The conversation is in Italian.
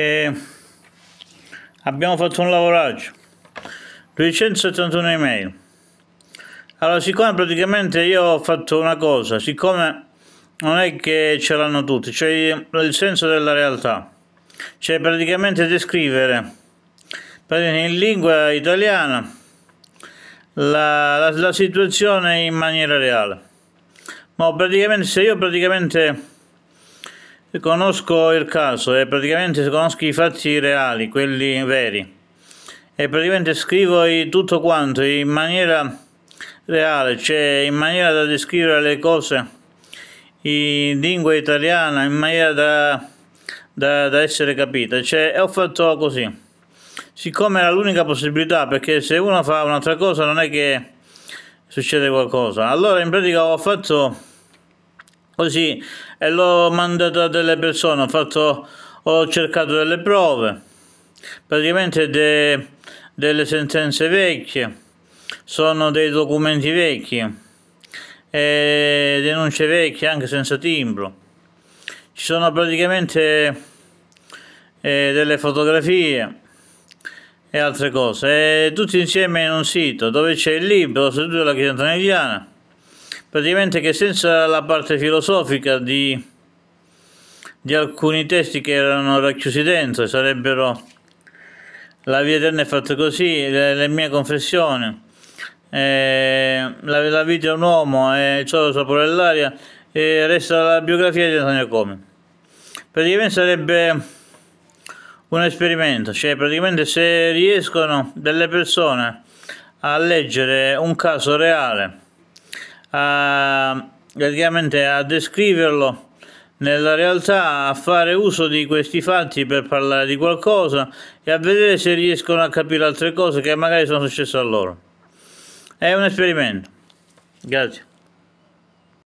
e abbiamo fatto un lavoraggio 271 email allora siccome praticamente io ho fatto una cosa siccome non è che ce l'hanno tutti cioè il senso della realtà cioè praticamente descrivere in lingua italiana la, la, la situazione in maniera reale ma praticamente se io praticamente Conosco il caso e eh, praticamente conosco i fatti reali, quelli veri. E praticamente scrivo tutto quanto in maniera reale, cioè in maniera da descrivere le cose in lingua italiana, in maniera da, da, da essere capita. Cioè, ho fatto così. Siccome era l'unica possibilità, perché se uno fa un'altra cosa non è che succede qualcosa. Allora in pratica ho fatto così e l'ho mandato a delle persone, ho, fatto, ho cercato delle prove, praticamente de, delle sentenze vecchie, sono dei documenti vecchi, e denunce vecchie anche senza timbro. Ci sono praticamente eh, delle fotografie e altre cose, e tutti insieme in un sito dove c'è il libro seduto della Chiesa italiana praticamente che senza la parte filosofica di, di alcuni testi che erano racchiusi dentro, sarebbero la via eterna è fatta così, le, le mie confessioni, eh, la, la, vita è un uomo, è eh, solo sapore dell'aria, e eh, resta la biografia di Antonio Come. Praticamente sarebbe un esperimento, cioè praticamente se riescono delle persone a leggere un caso reale a, ehm, praticamente a descriverlo nella realtà, a fare uso di questi fatti per parlare di qualcosa e a vedere se riescono a capire altre cose che magari sono successe a loro. È un esperimento. Grazie.